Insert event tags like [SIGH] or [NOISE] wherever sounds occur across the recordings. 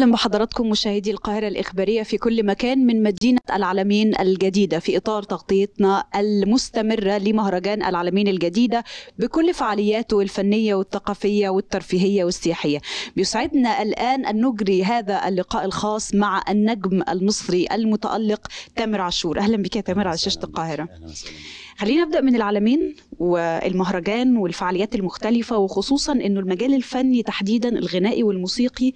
اهلا بحضراتكم مشاهدي القاهره الاخباريه في كل مكان من مدينه العالمين الجديده في اطار تغطيتنا المستمره لمهرجان العالمين الجديده بكل فعالياته الفنيه والثقافيه والترفيهيه والسياحيه. بيسعدنا الان ان نجري هذا اللقاء الخاص مع النجم المصري المتالق تامر عاشور. اهلا بك يا تامر على شاشه القاهره. أهلا خلينا ابدا من العالمين والمهرجان والفعاليات المختلفه وخصوصا انه المجال الفني تحديدا الغنائي والموسيقي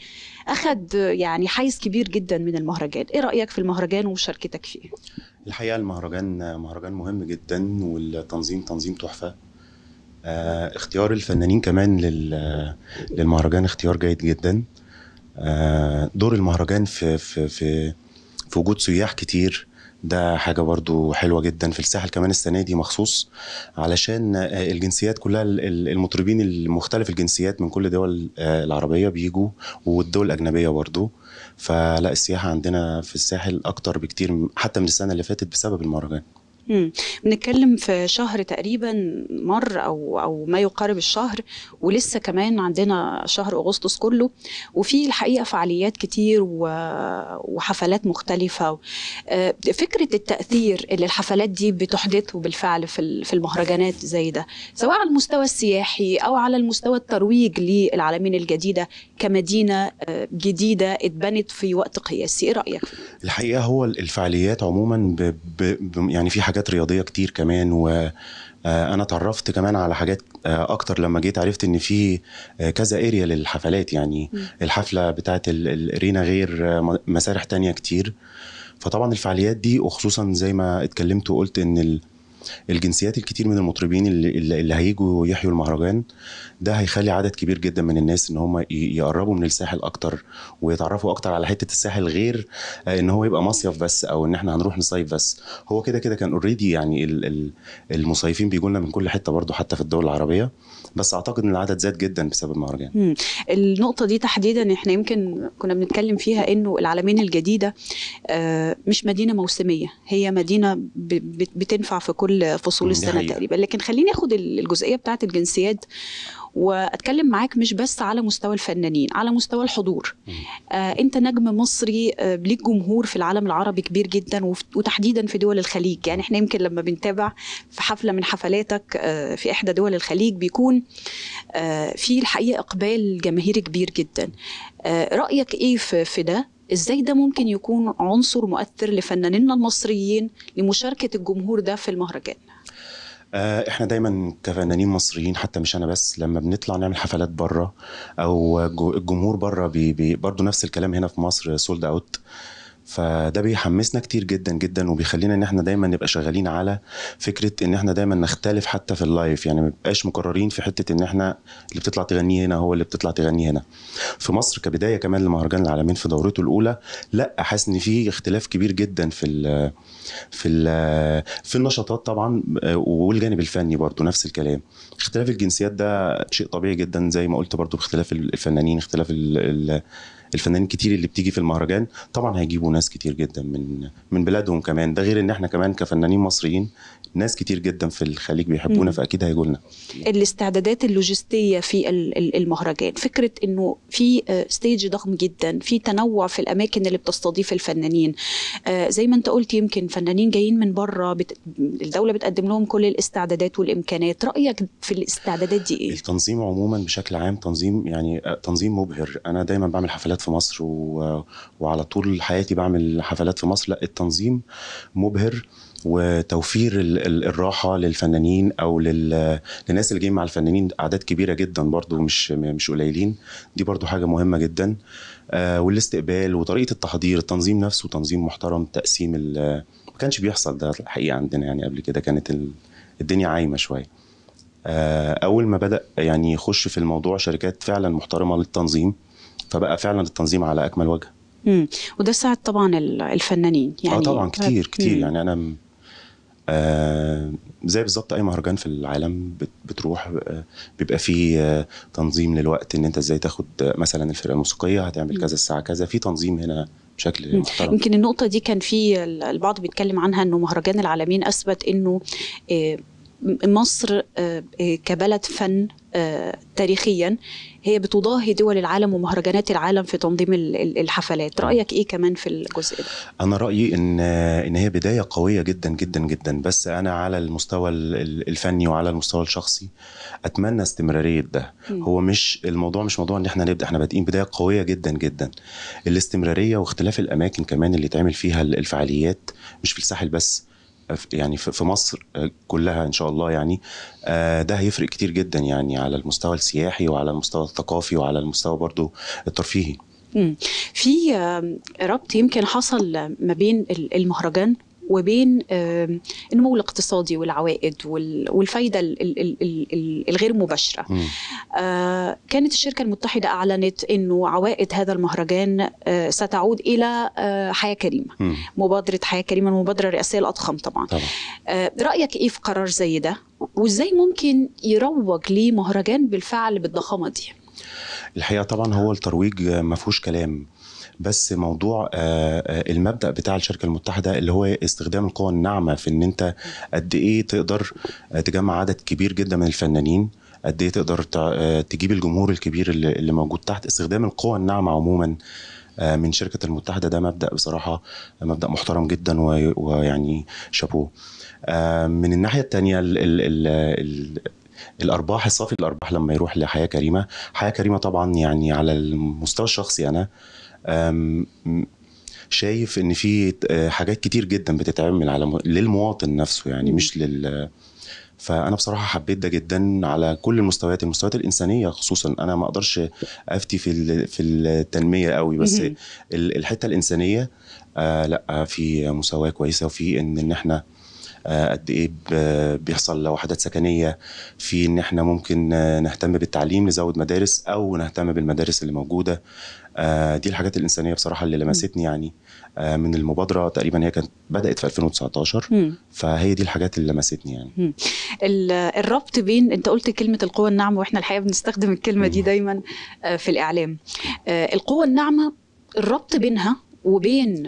اخذ يعني حيز كبير جدا من المهرجان ايه رايك في المهرجان ومشاركتك فيه الحقيقه المهرجان مهرجان مهم جدا والتنظيم تنظيم تحفه آه، اختيار الفنانين كمان للمهرجان اختيار جيد جدا آه، دور المهرجان في في في في وجود سياح كتير ده حاجه برضو حلوه جدا في الساحل كمان السنه دي مخصوص علشان آه، الجنسيات كلها المطربين المختلف الجنسيات من كل الدول آه، العربيه بيجوا والدول الاجنبيه برضو فلا السياحه عندنا في الساحل اكتر بكتير حتى من السنه اللي فاتت بسبب المهرجان بنتكلم في شهر تقريبا مر او او ما يقارب الشهر ولسه كمان عندنا شهر اغسطس كله وفي الحقيقه فعاليات كتير وحفلات مختلفه آه، فكره التاثير اللي الحفلات دي بتحدثه بالفعل في في المهرجانات زي ده سواء على المستوى السياحي او على المستوى الترويج للعالمين الجديده كمدينه آه، جديده اتبنت في وقت قياسي ايه رايك الحقيقه هو الفعاليات عموما ب... ب... يعني في حاجات حاجات رياضيه كتير كمان و آه، انا اتعرفت كمان على حاجات آه، اكتر لما جيت عرفت ان في آه، كذا اريا للحفلات يعني م. الحفله بتاعه الارينا غير مسارح تانية كتير فطبعا الفعاليات دي وخصوصا زي ما اتكلمت وقلت ان الجنسيات الكتير من المطربين اللي, اللي هيجوا يحيوا المهرجان ده هيخلي عدد كبير جدا من الناس ان هم يقربوا من الساحل اكتر ويتعرفوا اكتر على حته الساحل غير آه، ان هو يبقى مصيف بس او ان احنا هنروح نصيف بس هو كده كده كان اوريدي يعني المصيفين بيجوا لنا من كل حته برضه حتى في الدول العربيه بس اعتقد ان العدد زاد جدا بسبب المهرجان النقطه دي تحديدا احنا يمكن كنا بنتكلم فيها انه العالمين الجديده آه، مش مدينه موسميه هي مدينه بتنفع في كل كل فصول السنه تقريبا لكن خليني اخد الجزئيه بتاعه الجنسيات واتكلم معاك مش بس على مستوى الفنانين على مستوى الحضور آه انت نجم مصري آه ليك جمهور في العالم العربي كبير جدا وتحديدا في دول الخليج يعني احنا يمكن لما بنتابع في حفله من حفلاتك آه في احدى دول الخليج بيكون آه في الحقيقه اقبال جماهيري كبير جدا آه رايك ايه في, في ده ازاي ده ممكن يكون عنصر مؤثر لفنانينا المصريين لمشاركه الجمهور ده في المهرجان آه، احنا دايما كفنانين مصريين حتى مش انا بس لما بنطلع نعمل حفلات بره او الجمهور بره برضه نفس الكلام هنا في مصر سولد اوت فده بيحمسنا كتير جدا جدا وبيخلينا ان احنا دايما نبقى شغالين على فكره ان احنا دايما نختلف حتى في اللايف يعني ما بقاش مكررين في حته ان احنا اللي بتطلع تغني هنا هو اللي بتطلع تغني هنا في مصر كبدايه كمان لمهرجان العالمين في دورته الاولى لا حاسس ان في اختلاف كبير جدا في الـ في الـ في النشاطات طبعا والجانب الفني برضو نفس الكلام اختلاف الجنسيات ده شيء طبيعي جدا زي ما قلت برضو باختلاف الفنانين اختلاف الـ الـ الفنانين كتير اللي بتيجي في المهرجان طبعا هيجيبوا ناس كتير جدا من من بلادهم كمان ده غير ان احنا كمان كفنانين مصريين ناس كتير جدا في الخليج بيحبونا فاكيد هيجوا لنا الاستعدادات اللوجستيه في المهرجان فكره انه في ستيج آه، ضخم جدا في تنوع في الاماكن اللي بتستضيف الفنانين آه، زي ما انت قلت يمكن فنانين جايين من بره بت... الدوله بتقدم لهم كل الاستعدادات والامكانات رايك في الاستعدادات دي ايه التنظيم عموما بشكل عام تنظيم يعني آه، تنظيم مبهر انا دايما بعمل حفلات حفلات في مصر و... وعلى طول حياتي بعمل حفلات في مصر لا التنظيم مبهر وتوفير ال... ال... الراحه للفنانين او لل... للناس اللي جايين مع الفنانين اعداد كبيره جدا برضو مش مش قليلين دي برضو حاجه مهمه جدا آه والاستقبال وطريقه التحضير التنظيم نفسه تنظيم محترم تقسيم ال... ما كانش بيحصل ده الحقيقه عندنا يعني قبل كده كانت ال... الدنيا عايمه شويه آه، اول ما بدا يعني يخش في الموضوع شركات فعلا محترمه للتنظيم فبقى فعلا التنظيم على اكمل وجه امم وده ساعد طبعا الفنانين آه، يعني اه طبعا كتير كتير مم. يعني انا آه زي بالظبط اي مهرجان في العالم بتروح آه، بيبقى فيه آه، تنظيم للوقت ان انت ازاي تاخد مثلا الفرقه الموسيقيه هتعمل كذا الساعه كذا في تنظيم هنا بشكل محترم يمكن النقطه دي كان في البعض بيتكلم عنها انه مهرجان العالمين اثبت انه آه مصر آه، كبلد فن آه، تاريخيا هي بتضاهي دول العالم ومهرجانات العالم في تنظيم الحفلات نعم. رايك ايه كمان في الجزء ده انا رايي ان ان هي بدايه قويه جدا جدا جدا بس انا على المستوى الفني وعلى المستوى الشخصي اتمنى استمراريه ده م. هو مش الموضوع مش موضوع ان احنا نبدا احنا بادئين بدايه قويه جدا جدا الاستمراريه واختلاف الاماكن كمان اللي تعمل فيها الفعاليات مش في الساحل بس يعني في مصر آه، كلها ان شاء الله يعني آه، ده هيفرق كتير جدا يعني على المستوى السياحي وعلى المستوى الثقافي وعلى المستوى برضو الترفيهي في ربط يمكن حصل ما بين المهرجان وبين النمو الاقتصادي والعوائد والفايدة الغير مباشرة آه، كانت الشركة المتحدة أعلنت أنه عوائد هذا المهرجان آه، ستعود إلى آه، حياة كريمة مبادرة حياة كريمة المبادرة الرئاسية الأضخم طبعا, طبعا. رأيك إيه في قرار زي ده وإزاي ممكن يروج لمهرجان بالفعل بالضخامة دي؟ الحقيقه طبعا هو الترويج ما فيهوش كلام بس موضوع آه، آه، المبدا بتاع الشركه المتحده اللي هو استخدام القوى الناعمه في ان انت قد ايه تقدر آه، تجمع عدد كبير جدا من الفنانين قد ايه تقدر تجيب الجمهور الكبير اللي موجود تحت استخدام القوى الناعمه عموما من شركه المتحده ده مبدا بصراحه مبدا محترم جدا ويعني شابوه من الناحيه الثانيه الارباح الصافي الارباح لما يروح لحياه كريمه حياه كريمه طبعا يعني على المستوى الشخصي انا شايف ان في آه، حاجات كتير جدا بتتعمل على للمواطن نفسه يعني مش لل فانا بصراحه حبيت ده جدا على كل المستويات المستويات الانسانيه خصوصا انا ما اقدرش افتي في في التنميه قوي بس الحته الانسانيه آه لا في مساواه كويسه وفي ان ان احنا آه، قد ايه بيحصل وحدات سكنيه في ان احنا ممكن آه، نهتم بالتعليم نزود مدارس او نهتم بالمدارس اللي موجوده آه، دي الحاجات الانسانيه بصراحه اللي لمستني يعني من المبادره تقريبا هي كانت بدات في 2019 فهي دي الحاجات اللي لمستني يعني الربط بين انت قلت كلمه القوه الناعمه واحنا الحقيقه بنستخدم الكلمه دي دايما في الاعلام القوه الناعمه الربط بينها وبين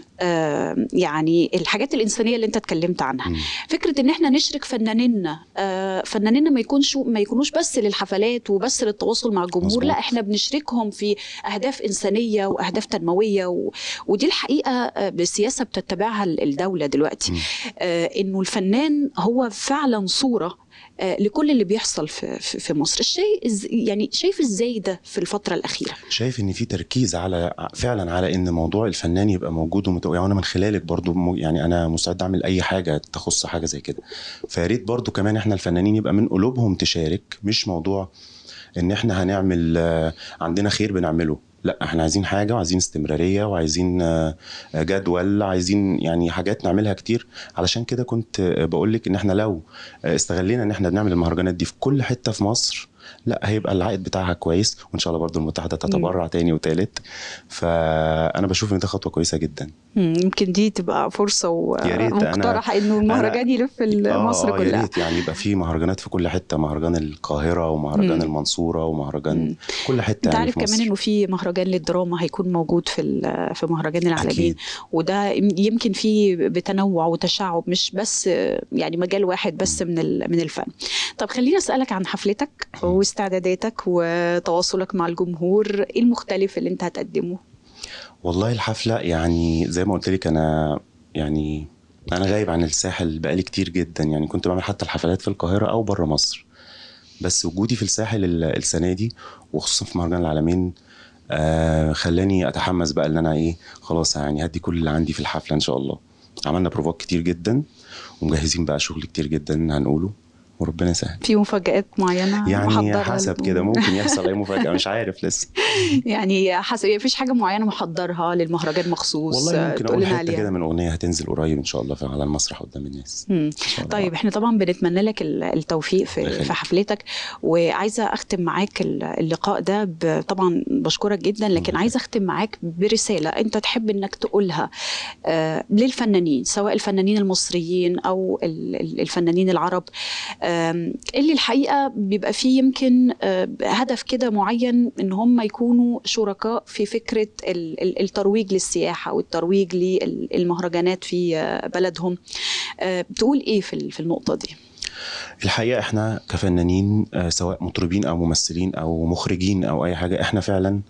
يعني الحاجات الانسانيه اللي انت اتكلمت عنها م. فكره ان احنا نشرك فنانينا آه فنانينا ما يكونش ما يكونوش بس للحفلات وبس للتواصل مع الجمهور مزبوط. لا احنا بنشركهم في اهداف انسانيه واهداف تنمويه و... ودي الحقيقه آه، بسياسه بتتبعها الدوله دلوقتي م. آه، انه الفنان هو فعلا صوره آه، لكل اللي بيحصل في في مصر الشيء يعني شايف ازاي ده في الفتره الاخيره شايف ان في تركيز على فعلا على ان موضوع الفنان يبقى موجود ومتوقع يعني وانا من خلالك برضو يعني انا مستعد اعمل اي حاجه تخص حاجه زي كده فيا ريت برضو كمان احنا الفنانين يبقى من قلوبهم تشارك مش موضوع ان احنا هنعمل آه، عندنا خير بنعمله لا احنا عايزين حاجه وعايزين استمراريه وعايزين آه، آه، جدول عايزين يعني حاجات نعملها كتير علشان كده كنت آه، بقول لك ان احنا لو استغلينا ان احنا بنعمل المهرجانات دي في كل حته في مصر لا هيبقى العائد بتاعها كويس وان شاء الله برضو المتحده تتبرع تاني وتالت فانا بشوف ان ده خطوه كويسه جدا يمكن دي تبقى فرصه ومقترح انه المهرجان يلف آه، مصر آه كلها يا ريت يعني يبقى في مهرجانات في كل حته مهرجان القاهره ومهرجان مم. المنصوره ومهرجان مم. كل حته انت يعني عارف يعني كمان انه في مهرجان للدراما هيكون موجود في في مهرجان العالمين وده يمكن في بتنوع وتشعب مش بس يعني مجال واحد بس من من الفن طب خليني اسالك عن حفلتك مم. واستعداداتك وتواصلك مع الجمهور ايه المختلف اللي انت هتقدمه والله الحفله يعني زي ما قلت لك انا يعني انا غايب عن الساحل بقالي كتير جدا يعني كنت بعمل حتى الحفلات في القاهره او بره مصر بس وجودي في الساحل السنه دي وخصوصا في مهرجان العالمين آه خلاني اتحمس بقى ان انا ايه خلاص يعني هدي كل اللي عندي في الحفله ان شاء الله عملنا بروفات كتير جدا ومجهزين بقى شغل كتير جدا هنقوله وربنا يسهل في مفاجآت معينة يعني حسب كده ممكن يحصل أي [LAUGHS] مفاجأة مش عارف لسه يعني حسب يعني مفيش حاجه معينه محضرها للمهرجان مخصوص والله ممكن اقول حته كده من اغنيه هتنزل قريب ان شاء الله على المسرح قدام الناس طيب احنا طبعا بنتمنى لك التوفيق في, في حفلتك وعايزه اختم معاك اللقاء ده طبعا بشكرك جدا لكن عايزه اختم معاك برساله انت تحب انك تقولها آه، للفنانين سواء الفنانين المصريين او الفنانين العرب اللي الحقيقه بيبقى فيه يمكن آه، هدف كده معين ان هم يكون يكونوا شركاء في فكره الترويج للسياحه والترويج للمهرجانات في بلدهم آه، تقول ايه في النقطه دي؟ الحقيقه احنا كفنانين آه، سواء مطربين او ممثلين او مخرجين او اي حاجه احنا فعلا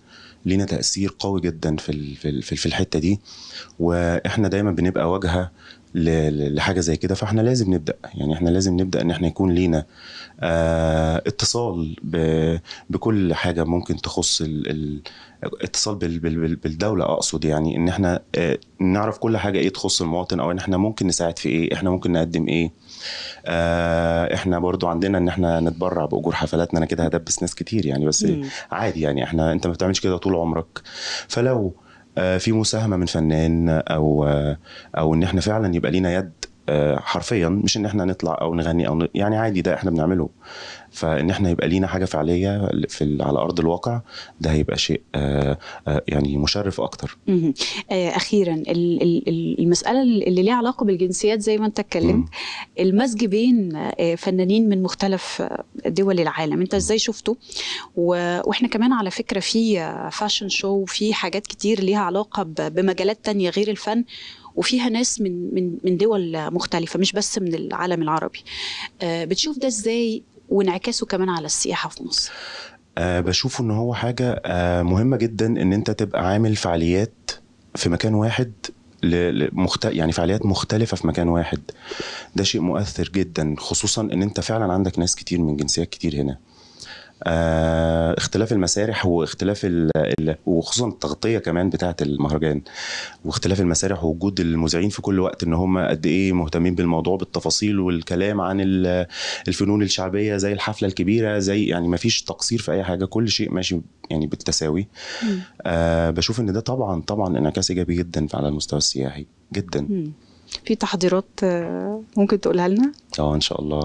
لينا تاثير قوي جدا في في الحته دي واحنا دايما بنبقى واجهه لحاجه زي كده فاحنا لازم نبدا يعني احنا لازم نبدا ان احنا يكون لينا اه اتصال بكل حاجه ممكن تخص بال بالدوله اقصد يعني ان احنا اه نعرف كل حاجه ايه تخص المواطن او ان احنا ممكن نساعد في ايه احنا ممكن نقدم ايه اه احنا برضو عندنا ان احنا نتبرع باجور حفلاتنا انا كده هدبس ناس كتير يعني بس مم. عادي يعني احنا انت ما بتعملش كده طول عمرك فلو آه، في مساهمه من فنان او آه، او ان احنا فعلا يبقى لينا يد آه، حرفيا مش ان احنا نطلع او نغني او يعني عادي ده احنا بنعمله فان احنا يبقى لينا حاجه فعليه في على ارض الواقع ده هيبقى شيء آه، آه، يعني مشرف اكتر اخيرا المساله اللي ليها علاقه بالجنسيات زي ما انت اتكلمت المزج بين فنانين من مختلف دول العالم انت ازاي شفته واحنا كمان على فكره في فاشن شو في حاجات كتير ليها علاقه بمجالات تانية غير الفن وفيها ناس من من من دول مختلفه مش بس من العالم العربي آه، بتشوف ده ازاي وانعكاسه كمان على السياحه في مصر أه بشوف ان هو حاجه أه مهمه جدا ان انت تبقى عامل فعاليات في مكان واحد لمخت... يعني فعاليات مختلفه في مكان واحد ده شيء مؤثر جدا خصوصا ان انت فعلا عندك ناس كتير من جنسيات كتير هنا آه اختلاف المسارح واختلاف الـ الـ وخصوصا التغطيه كمان بتاعه المهرجان واختلاف المسارح ووجود المذيعين في كل وقت ان هم قد ايه مهتمين بالموضوع بالتفاصيل والكلام عن الفنون الشعبيه زي الحفله الكبيره زي يعني ما فيش تقصير في اي حاجه كل شيء ماشي يعني بالتساوي آه بشوف ان ده طبعا طبعا انعكاس ايجابي جدا على المستوى السياحي جدا مم. في تحضيرات آه، ممكن تقولها لنا؟ اه ان شاء الله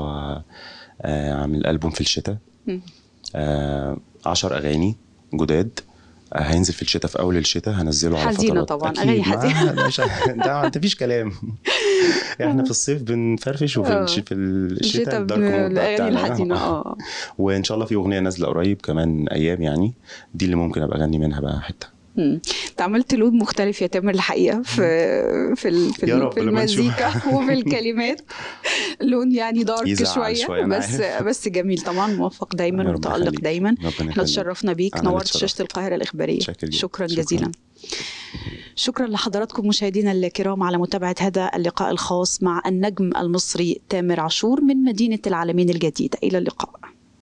آه، عامل البوم في الشتاء مم. 10 آه، اغاني جداد آه، هينزل في الشتاء في اول الشتاء هنزله على حزينه طبعا اغاني حزينه ده انت مفيش كلام [LAUGHS] احنا في الصيف بنفرفش وفي آه. في الشتاء الاغاني الحزينه [LAUGHS] اه وان شاء الله في اغنيه نازله قريب كمان ايام يعني دي اللي ممكن ابقى اغني منها بقى حته انت عملت لود مختلف يا تامر الحقيقه في في في, في المزيكا [LAUGHS] وفي الكلمات لون يعني دارك شويه شوية بس بس جميل طبعا موفق دايما متالق دايما احنا تشرفنا بيك نورت شاشه القاهره الاخباريه شكرا, شكرا جزيلا شكرا لحضراتكم مشاهدينا الكرام على متابعة هذا اللقاء الخاص مع النجم المصري تامر عاشور من مدينة العالمين الجديدة إلى اللقاء